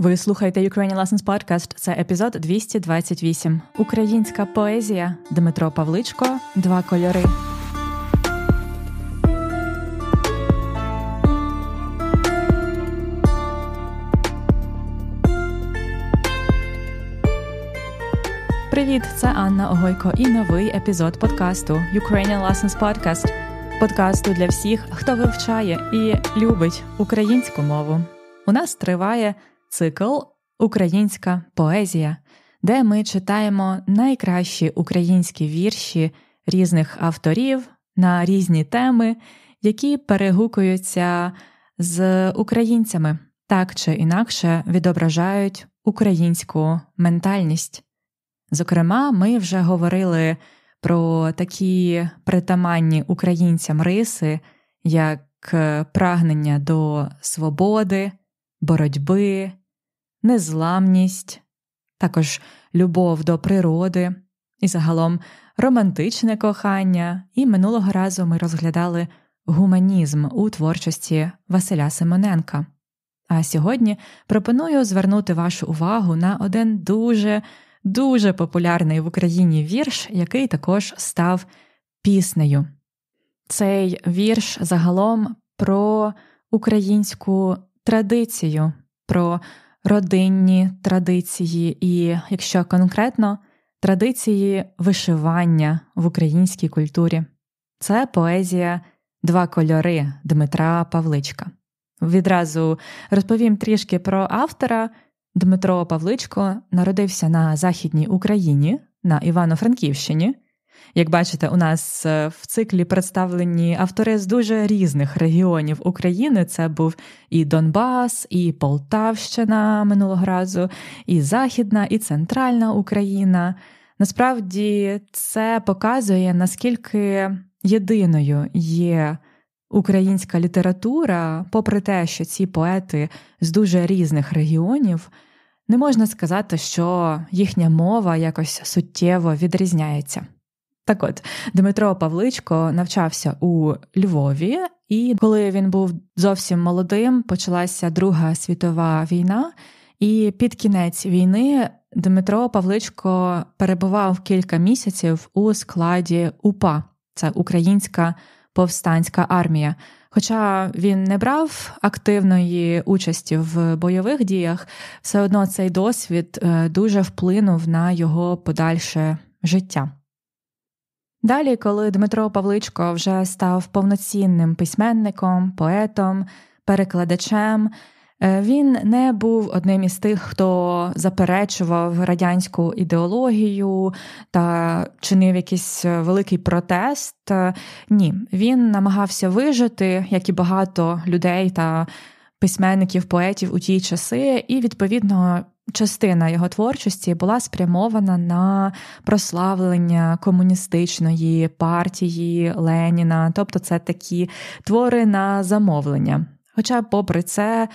Ви слухаєте Ukrainian Lessons Podcast. Це епізод 228. Українська поезія Дмитро Павличко. Два кольори. Привіт, це Анна Огойко і новий епізод подкасту Ukrainian Lessons Podcast. Подкасту для всіх, хто вивчає і любить українську мову. У нас триває. Цикл Українська поезія, де ми читаємо найкращі українські вірші різних авторів на різні теми, які перегукуються з українцями, так чи інакше відображають українську ментальність. Зокрема, ми вже говорили про такі притаманні українцям риси, як прагнення до свободи, боротьби незламність, також любов до природи і загалом романтичне кохання. І минулого разу ми розглядали гуманізм у творчості Василя Симоненка. А сьогодні пропоную звернути вашу увагу на один дуже дуже популярний в Україні вірш, який також став піснею. Цей вірш загалом про українську традицію, про родинні традиції, і якщо конкретно традиції вишивання в українській культурі. Це поезія Два кольори Дмитра Павличка. Відразу розповім трішки про автора. Дмитро Павличко народився на Західній Україні на Івано-Франківщині як бачите, у нас е, в циклі представлені автори з дуже різних регіонів України. Це був і Донбас, і Полтавщина минулого разу, і Західна, і Центральна Україна. Насправді це показує, наскільки єдиною є українська література, попри те, що ці поети з дуже різних регіонів. Не можна сказати, що їхня мова якось суттєво відрізняється. Так от Дмитро Павличко навчався у Львові, і коли він був зовсім молодим, почалася Друга світова війна, і під кінець війни Дмитро Павличко перебував кілька місяців у складі УПА, це Українська повстанська армія. Хоча він не брав активної участі в бойових діях, все одно цей досвід е, дуже вплинув на його подальше життя. Далі, коли Дмитро Павличко вже став повноцінним письменником, поетом, перекладачем, е, він не був одним із тих, хто заперечував радянську ідеологію та чинив якийсь е, великий протест. Е, ні, він намагався вижити, як і багато людей та письменників, поетів у ті часи, і відповідно частина його творчості була спрямована на прославлення комуністичної партії Леніна, тобто це такі твори на замовлення. Хоча, попри це,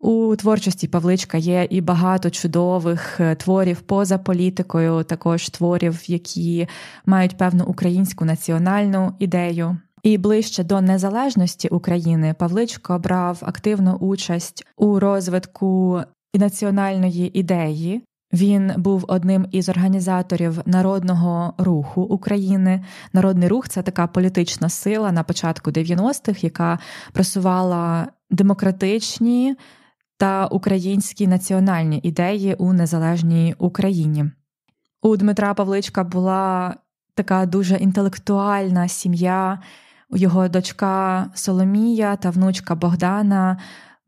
у творчості Павличка є і багато чудових е, творів поза політикою, також творів, які мають певну українську національну ідею. І ближче до незалежності України Павличко брав активну участь у розвитку і національної ідеї. Він був одним із організаторів народного руху України. Народний рух це така політична сила на початку 90-х, яка просувала демократичні та українські національні ідеї у незалежній Україні. У Дмитра Павличка була така дуже інтелектуальна сім'я. Його дочка Соломія та внучка Богдана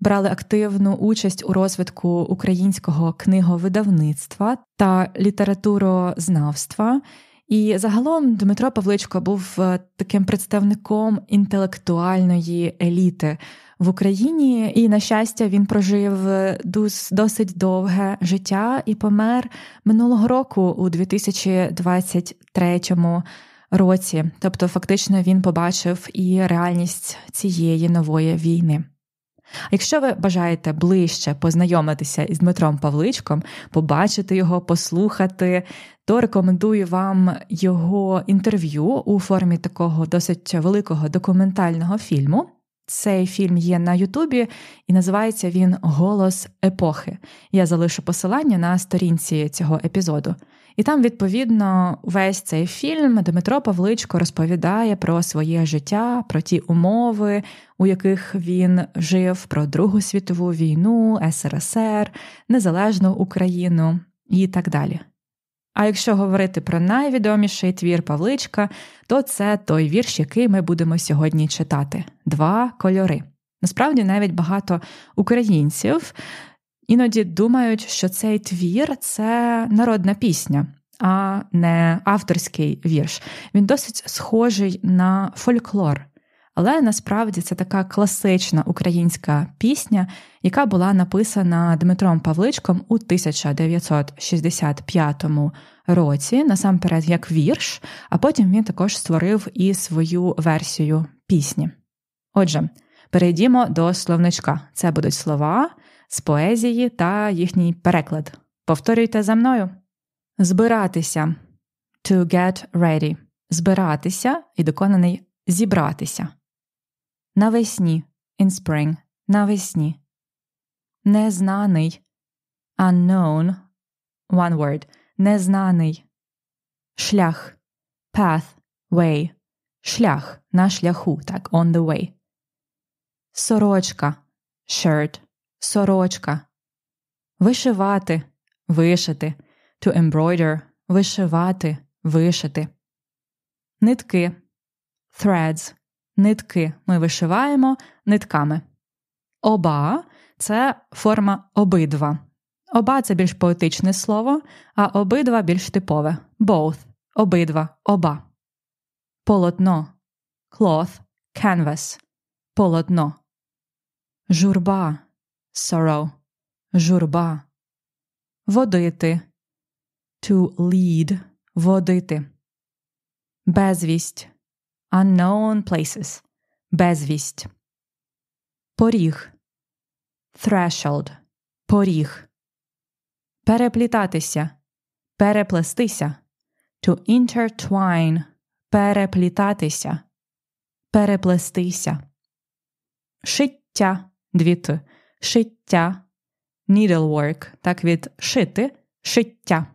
брали активну участь у розвитку українського книговидавництва та літературознавства. І загалом Дмитро Павличко був е, таким представником інтелектуальної еліти в Україні, і, на щастя, він прожив е, досить довге життя і помер минулого року у 2023 році. Тобто, фактично, він побачив і реальність цієї нової війни. А якщо ви бажаєте ближче познайомитися із Дмитром Павличком, побачити його, послухати, то рекомендую вам його інтерв'ю у формі такого досить великого документального фільму. Цей фільм є на Ютубі, і називається він Голос епохи. Я залишу посилання на сторінці цього епізоду. І там, відповідно, весь цей фільм Дмитро Павличко розповідає про своє життя, про ті умови, у яких він жив, про Другу світову війну, СРСР, Незалежну Україну і так далі. А якщо говорити про найвідоміший твір Павличка, то це той вірш, який ми будемо сьогодні читати: Два кольори. Насправді, навіть багато українців Іноді думають, що цей твір це народна пісня, а не авторський вірш. Він досить схожий на фольклор. Але насправді це така класична українська пісня, яка була написана Дмитром Павличком у 1965 році, насамперед як вірш, а потім він також створив і свою версію пісні. Отже, перейдімо до словничка. Це будуть слова, з поезії та їхній переклад. Повторюйте за мною. Збиратися. To get ready. Збиратися і доконаний зібратися. Навесні. In spring. Навесні. Незнаний. Unknown. One word. Незнаний. Шлях. Path. Way. Шлях. На шляху. Так. On the way. Сорочка. Shirt сорочка, вишивати, вишити, to embroider, вишивати, вишити. Нитки. Threads. Нитки ми вишиваємо нитками. Оба це форма обидва. Оба це більш поетичне слово, а обидва більш типове. Both. Обидва. Оба. Полотно. Cloth. Canvas. Полотно. Журба sorrow, журба. Водити. To lead. Водити. Безвість. Unknown places. Безвість. Поріг. Threshold. Поріг. Переплітатися. Переплестися. To intertwine. Переплітатися. Переплестися. Шиття. Двіт шиття, needlework, так від шити, шиття,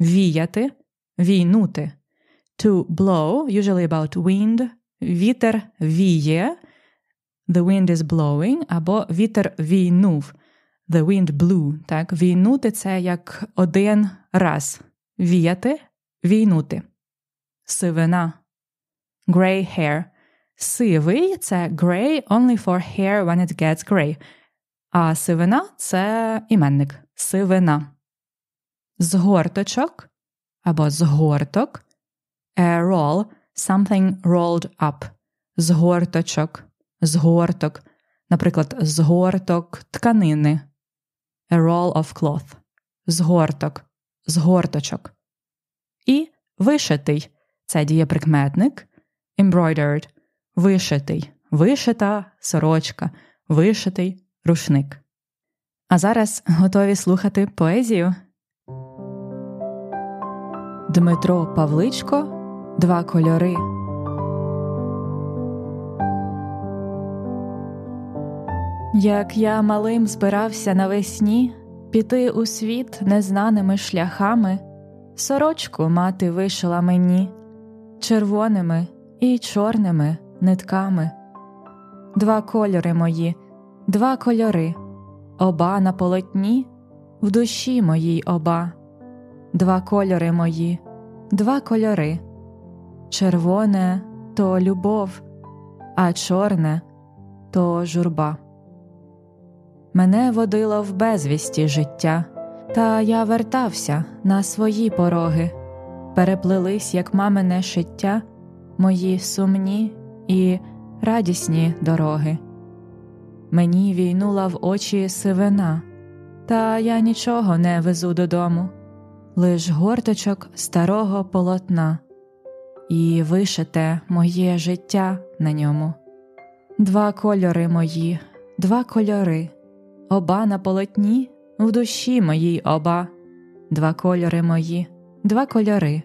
віяти, війнути. To blow, usually about wind, вітер віє, the wind is blowing, або вітер війнув, the wind blew. Так, війнути це як один раз. Віяти, війнути. Сивина. Grey hair. Сивий це grey only for hair when it gets grey. А сивина це іменник сивина. Згорточок або згорток. горток a roll something rolled up. З горточок, наприклад, згорток тканини. A roll of cloth. згорток, згорточок. І вишитий це дієприкметник. Embroidered. Вишитий. Вишита сорочка. Вишитий рушник. А зараз готові слухати поезію. Дмитро Павличко Два кольори. Як я малим збирався навесні піти у світ незнаними шляхами, сорочку мати вишила мені червоними і чорними нитками. Два кольори мої два кольори оба на полотні, в душі моїй оба, два кольори мої, два кольори. Червоне то любов, а чорне то журба. Мене водило в безвісті життя, та я вертався на свої пороги, переплились, як мамине шиття, мої сумні і радісні дороги. Мені війнула в очі сивина, та я нічого не везу додому, лиш горточок старого полотна, і вишите моє життя на ньому. Два кольори мої, два кольори, оба на полотні в душі моїй оба, два кольори мої, два кольори.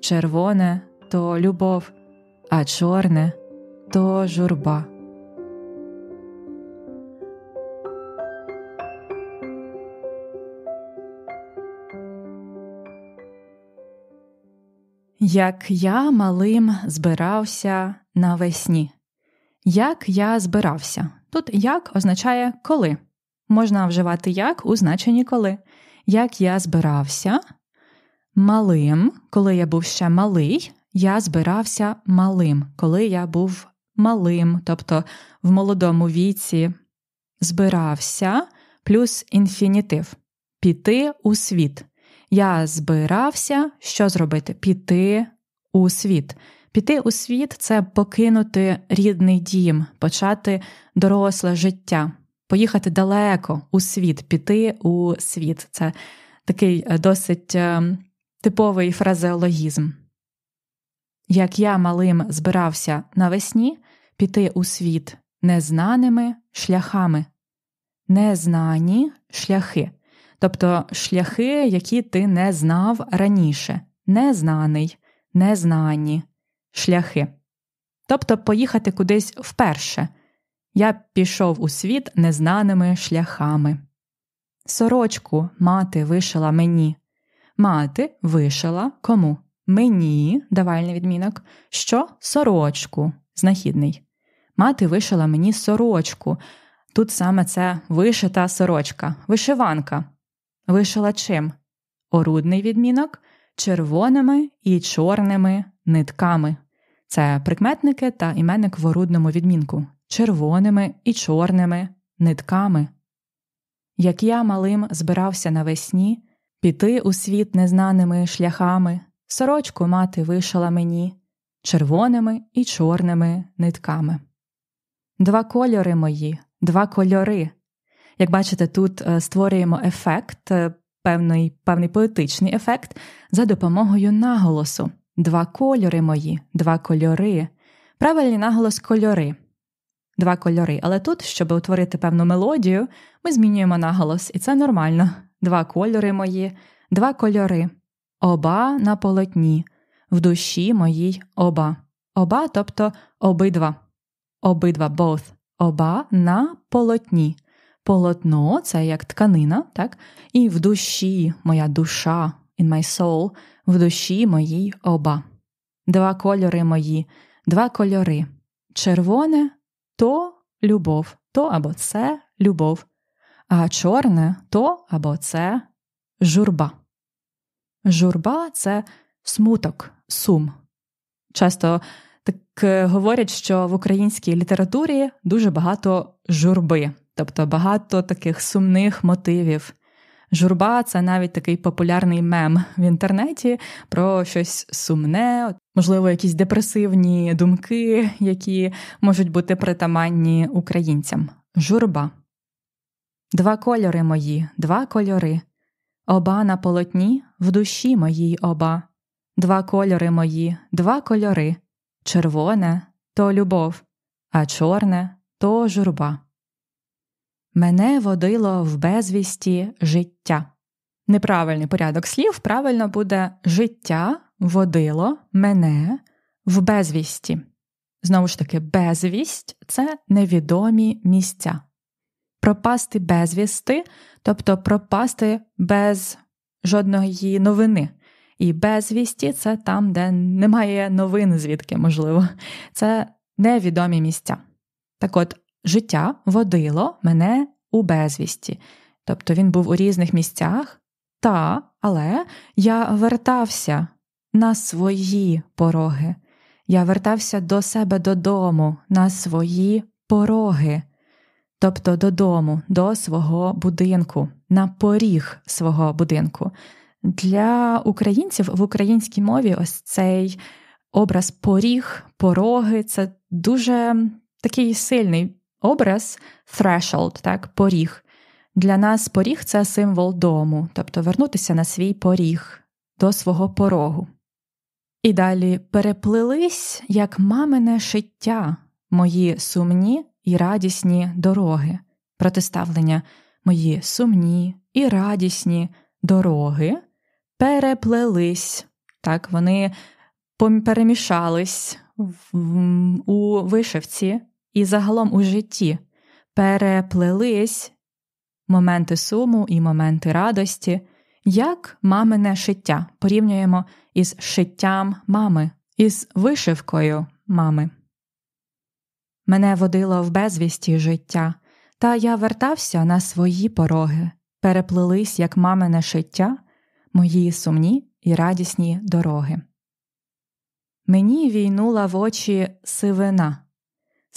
Червоне то любов, а чорне то журба. Як я малим збирався навесні. Як я збирався. Тут як означає коли. Можна вживати як у значенні коли. Як я збирався малим, коли я був ще малий, я збирався малим, коли я був малим, тобто в молодому віці збирався плюс інфінітив піти у світ. Я збирався що зробити? Піти у світ. Піти у світ це покинути рідний дім, почати доросле життя, поїхати далеко у світ, піти у світ. Це такий е, досить е, типовий фразеологізм. Як я малим збирався навесні піти у світ незнаними шляхами, незнані шляхи тобто шляхи, які ти не знав раніше, незнаний, незнані шляхи. Тобто поїхати кудись вперше. Я пішов у світ незнаними шляхами. Сорочку мати вишила мені. Мати вишила кому? Мені, давальний відмінок, що сорочку, знахідний. Мати вишила мені сорочку. Тут саме це вишита сорочка, вишиванка вишалачим, орудний відмінок червоними і чорними нитками. Це прикметники та іменник в орудному відмінку червоними і чорними нитками. Як я малим збирався навесні піти у світ незнаними шляхами, сорочку мати вишила мені червоними і чорними нитками. Два кольори мої, два кольори як бачите, тут е, створюємо ефект, е, певний, певний поетичний ефект за допомогою наголосу. Два кольори мої, два кольори. Правильний наголос кольори. Два кольори. Але тут, щоб утворити певну мелодію, ми змінюємо наголос, і це нормально. Два кольори мої, два кольори. Оба на полотні, в душі моїй оба. Оба, тобто обидва. Обидва both. Оба на полотні полотно це як тканина, так? І в душі моя душа, in my soul, в душі моїй оба. Два кольори мої, два кольори. Червоне то любов, то або це любов, а чорне то або це журба. Журба це смуток, сум. Часто так е, говорять, що в українській літературі дуже багато журби тобто багато таких сумних мотивів. Журба це навіть такий популярний мем в інтернеті про щось сумне, можливо, якісь депресивні думки, які можуть бути притаманні українцям. Журба. Два кольори мої, два кольори. Оба на полотні в душі моїй оба. Два кольори мої, два кольори. Червоне то любов, а чорне то журба. Мене водило в безвісті життя. Неправильний порядок слів правильно буде життя водило мене в безвісті. Знову ж таки, безвість це невідомі місця. Пропасти безвісти, тобто пропасти без жодної новини. І безвісті це там, де немає новин, звідки можливо. Це невідомі місця. Так от, життя водило мене у безвісті. Тобто він був у різних місцях, та, але я вертався на свої пороги. Я вертався до себе додому, на свої пороги, тобто додому, до свого будинку, на поріг свого будинку. Для українців в українській мові ось цей образ поріг, пороги це дуже такий сильний образ threshold, так, поріг. Для нас поріг це символ дому, тобто вернутися на свій поріг, до свого порогу. І далі переплились, як мамине шиття, мої сумні і радісні дороги, протиставлення мої сумні і радісні дороги переплелись, так, вони перемішались у вишивці і загалом у житті переплились моменти суму і моменти радості, як мамине шиття порівнюємо із шиттям мами, із вишивкою мами. Мене водило в безвісті життя, та я вертався на свої пороги, переплились, як мамине шиття, мої сумні і радісні дороги. Мені війнула в очі сивина,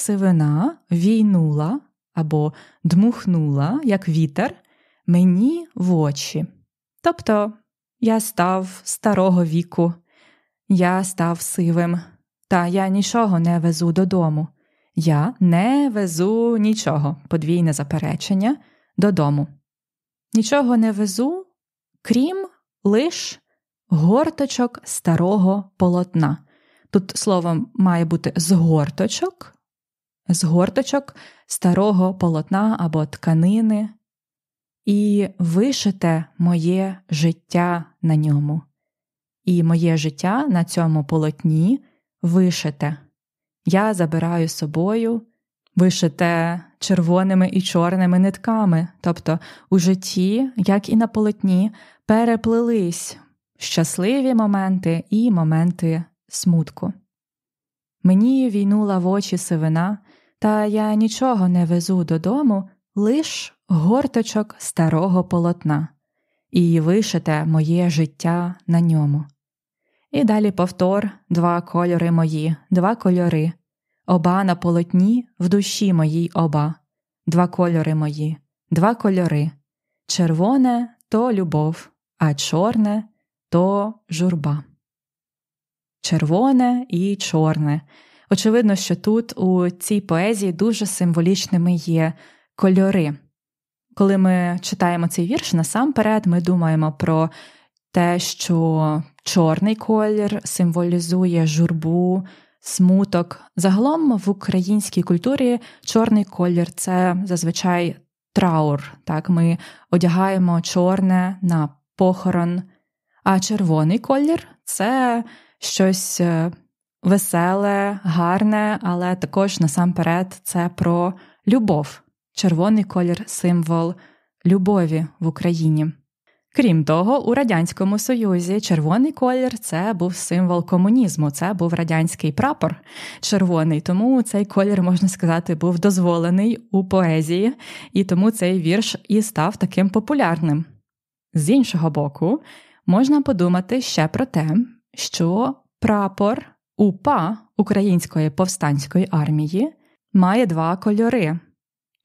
сивина війнула або дмухнула, як вітер, мені в очі. Тобто я став старого віку, я став сивим, та я нічого не везу додому. Я не везу нічого, подвійне заперечення додому. Нічого не везу, крім лиш горточок старого полотна. Тут слово має бути згорточок, з горточок старого полотна або тканини, і вишите моє життя на ньому. І моє життя на цьому полотні вишите. Я забираю з собою вишите червоними і чорними нитками. Тобто у житті, як і на полотні, переплились щасливі моменти і моменти смутку. Мені війнула в очі сивина, та я нічого не везу додому, лиш горточок старого полотна, і вишите моє життя на ньому. І далі повтор, два кольори мої, два кольори, оба на полотні в душі моїй оба, два кольори мої, два кольори. Червоне то любов, а чорне то журба. Червоне і чорне. Очевидно, що тут у цій поезії дуже символічними є кольори. Коли ми читаємо цей вірш, насамперед ми думаємо про те, що чорний колір символізує журбу, смуток. Загалом в українській культурі чорний колір це зазвичай траур. Так, Ми одягаємо чорне на похорон, а червоний колір це щось е, веселе, гарне, але також насамперед це про любов, червоний колір символ любові в Україні. Крім того, у радянському Союзі червоний колір це був символ комунізму, це був радянський прапор червоний. Тому цей колір, можна сказати, був дозволений у поезії, і тому цей вірш і став таким популярним. З іншого боку, можна подумати ще про те, що прапор УПА Української повстанської армії має два кольори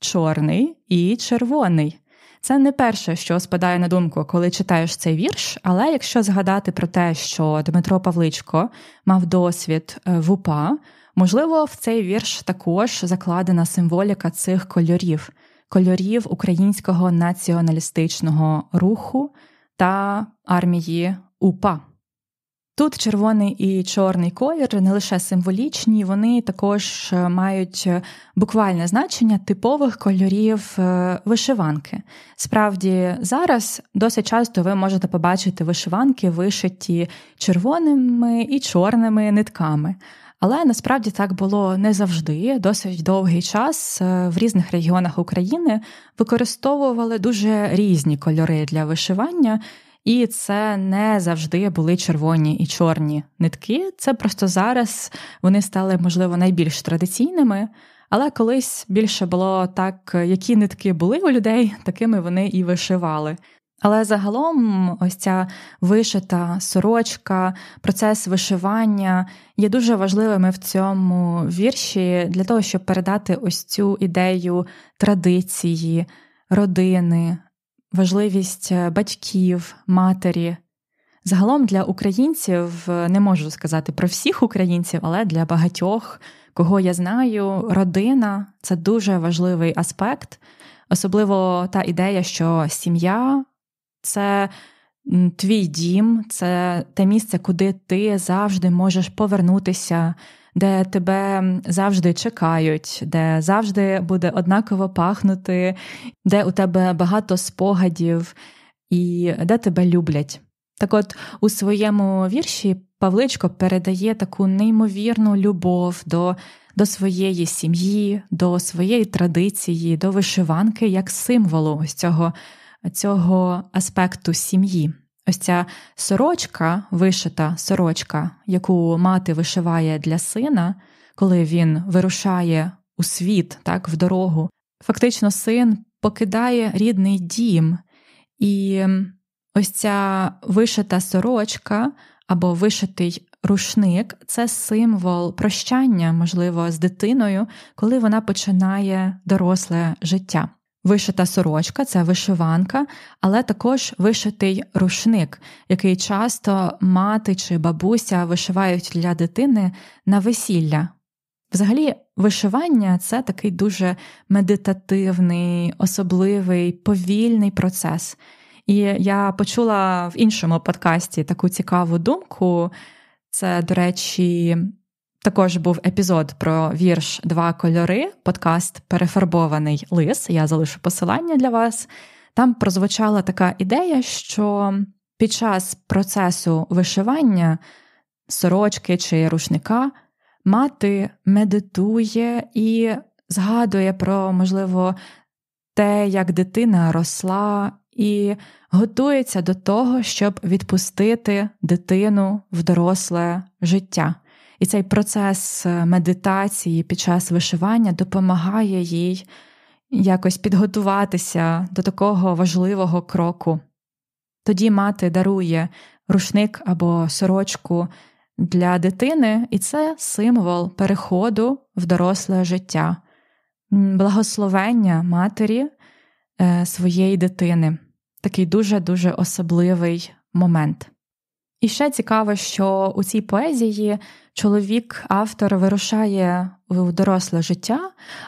чорний і червоний. Це не перше, що спадає на думку, коли читаєш цей вірш. Але якщо згадати про те, що Дмитро Павличко мав досвід е, в УПА, можливо, в цей вірш також закладена символіка цих кольорів, кольорів українського націоналістичного руху та армії УПА. Тут червоний і чорний колір не лише символічні, вони також е, мають е, буквальне значення типових кольорів е, вишиванки. Справді, зараз досить часто ви можете побачити вишиванки, вишиті червоними і чорними нитками. Але насправді так було не завжди. Досить довгий час в різних регіонах України використовували дуже різні кольори для вишивання, і це не завжди були червоні і чорні нитки. Це просто зараз вони стали, можливо, найбільш традиційними. Але колись більше було так, які нитки були у людей, такими вони і вишивали. Але загалом, ось ця вишита сорочка, процес вишивання є дуже важливими в цьому вірші для того, щоб передати ось цю ідею традиції, родини, важливість е, батьків, матері. Загалом для українців е, не можу сказати про всіх українців, але для багатьох, кого я знаю, родина це дуже важливий аспект, особливо та ідея, що сім'я це твій дім, це те місце, куди ти завжди можеш повернутися де тебе завжди чекають, де завжди буде однаково пахнути, де у тебе багато спогадів і де тебе люблять. Так от у своєму вірші Павличко передає таку неймовірну любов до до своєї сім'ї, до своєї традиції, до вишиванки як символу ось цього, цього аспекту сім'ї. Ось ця сорочка, вишита сорочка, яку мати вишиває для сина, коли він вирушає у світ, так, в дорогу. Фактично, син покидає рідний дім, і ось ця вишита сорочка або вишитий рушник це символ прощання, можливо, з дитиною, коли вона починає доросле життя вишита сорочка, це вишиванка, але також вишитий рушник, який часто мати чи бабуся вишивають для дитини на весілля. Взагалі, вишивання це такий дуже медитативний, особливий, повільний процес. І я почула в іншому подкасті таку цікаву думку. Це, до речі, також був епізод про вірш Два кольори, подкаст Перефарбований лис. Я залишу посилання для вас. Там прозвучала така ідея, що під час процесу вишивання сорочки чи рушника мати медитує і згадує про, можливо, те, як дитина росла, і готується до того, щоб відпустити дитину в доросле життя. І цей процес е, медитації під час вишивання допомагає їй якось підготуватися до такого важливого кроку. Тоді мати дарує рушник або сорочку для дитини, і це символ переходу в доросле життя, благословення матері е, своєї дитини такий дуже дуже особливий момент. І ще цікаво, що у цій поезії чоловік-автор вирушає у доросле життя,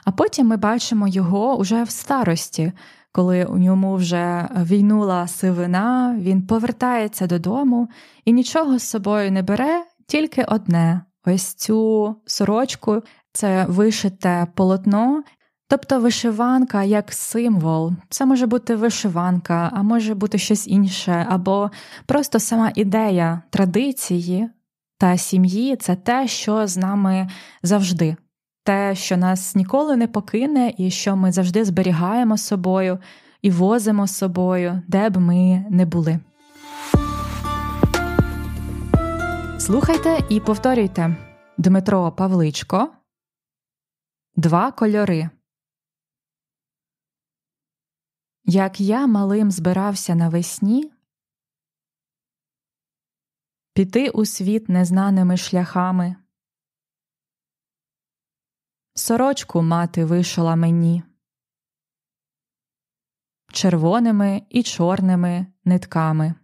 а потім ми бачимо його уже в старості, коли у ньому вже війнула сивина, він повертається додому і нічого з собою не бере, тільки одне: ось цю сорочку. Це вишите полотно, Тобто вишиванка як символ, це може бути вишиванка, а може бути щось інше, або просто сама ідея традиції та сім'ї це те, що з нами завжди, те, що нас ніколи не покине, і що ми завжди зберігаємо з собою і возимо з собою, де б ми не були. Слухайте і повторюйте Дмитро Павличко. Два кольори. Як я малим збирався навесні піти у світ незнаними шляхами, сорочку мати вишила мені червоними і чорними нитками.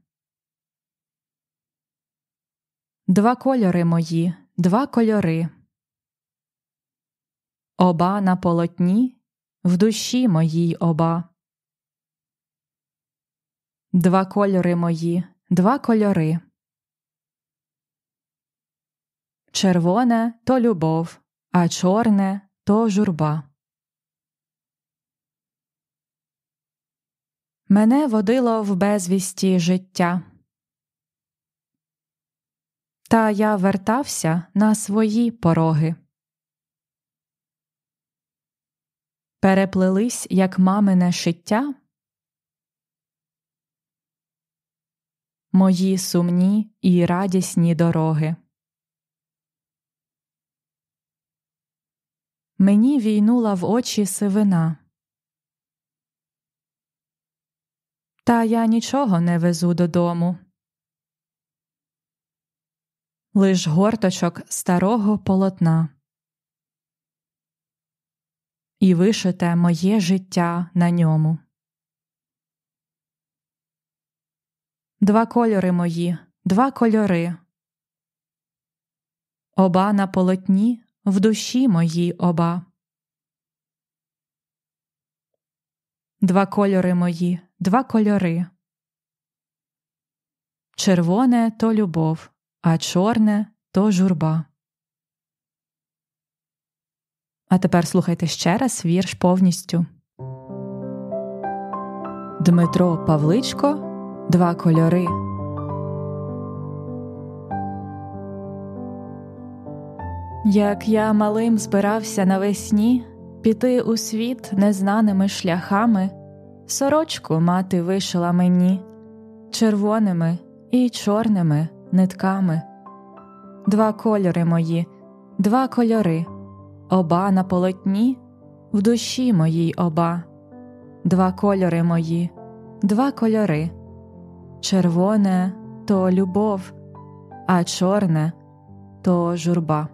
Два кольори мої, два кольори, оба на полотні, в душі моїй оба. Два кольори мої, два кольори. Червоне то любов, а чорне то журба. Мене водило в безвісті життя. Та я вертався на свої пороги. Переплились, як мамине шиття. мої сумні і радісні дороги. Мені війнула в очі сивина. Та я нічого не везу додому. Лиш горточок старого полотна. І вишите моє життя на ньому. Два кольори мої, два кольори. Оба на полотні в душі моїй оба. Два кольори мої, два кольори. Червоне то любов, а чорне то журба. А тепер слухайте ще раз вірш повністю. Дмитро Павличко два кольори. Як я малим збирався навесні піти у світ незнаними шляхами, сорочку мати вишила мені червоними і чорними нитками. Два кольори мої, два кольори, оба на полотні, в душі моїй оба, два кольори мої, два кольори червоне то любов, а чорне то журба.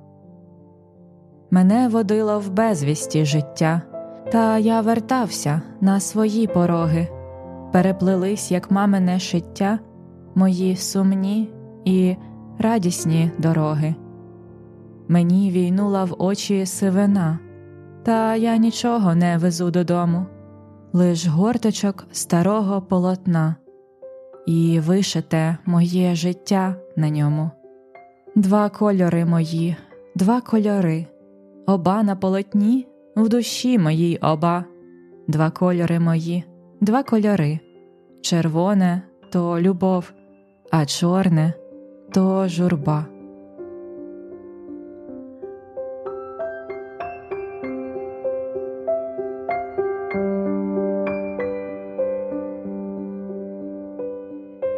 Мене водило в безвісті життя, та я вертався на свої пороги, переплились, як мамине шиття, мої сумні і радісні дороги. Мені війнула в очі сивина, та я нічого не везу додому, лиш горточок старого полотна, і вишите моє життя на ньому. Два кольори мої, два кольори, оба на полотні в душі моїй оба, два кольори мої, два кольори. Червоне то любов, а чорне то журба.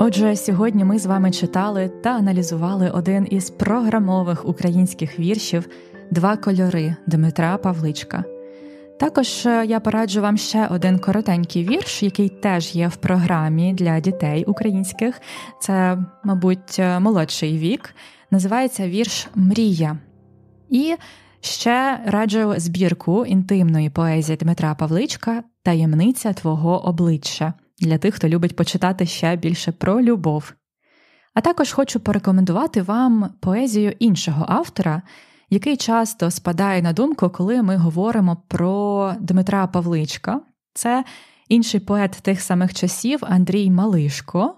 Отже, сьогодні ми з вами читали та аналізували один із програмових українських віршів Два кольори Дмитра Павличка. Також е, я пораджу вам ще один коротенький вірш, який теж є в програмі для дітей українських. Це, мабуть, е, молодший вік. Називається вірш Мрія. І ще раджу збірку інтимної поезії Дмитра Павличка Таємниця твого обличчя для тих, хто любить почитати ще більше про любов. А також хочу порекомендувати вам поезію іншого автора, який часто спадає на думку, коли ми говоримо про Дмитра Павличка. Це інший поет тих самих часів Андрій Малишко,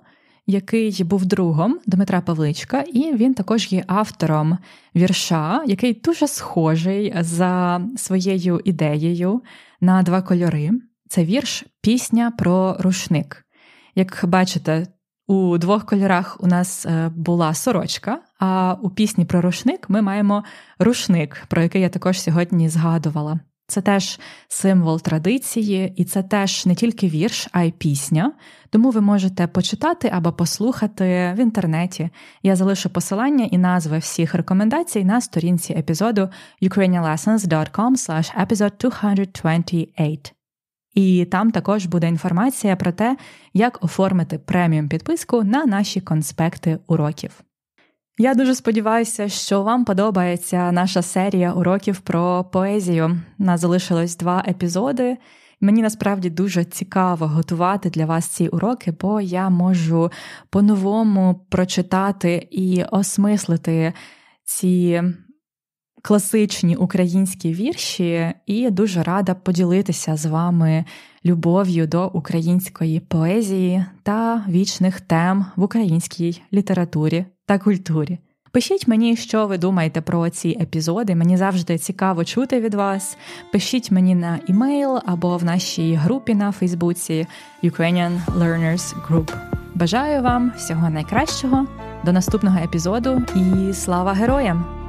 який був другом Дмитра Павличка, і він також є автором вірша, який дуже схожий за своєю ідеєю на два кольори це вірш Пісня про рушник. Як бачите, у двох кольорах у нас е, була сорочка, а у пісні про рушник ми маємо рушник, про який я також сьогодні згадувала. Це теж символ традиції, і це теж не тільки вірш, а й пісня. Тому ви можете почитати або послухати в інтернеті. Я залишу посилання і назви всіх рекомендацій на сторінці епізоду ukrainianlessons.com episode 228 і там також буде інформація про те, як оформити преміум підписку на наші конспекти уроків. Я дуже сподіваюся, що вам подобається наша серія уроків про поезію. Нас залишилось два епізоди. Мені насправді дуже цікаво готувати для вас ці уроки, бо я можу по-новому прочитати і осмислити ці класичні українські вірші, і дуже рада поділитися з вами любов'ю до української поезії та вічних тем в українській літературі та культурі. Пишіть мені, що ви думаєте про ці епізоди. Мені завжди цікаво чути від вас. Пишіть мені на імейл або в нашій групі на Фейсбуці Ukrainian Learners Group. Бажаю вам всього найкращого, до наступного епізоду і слава героям!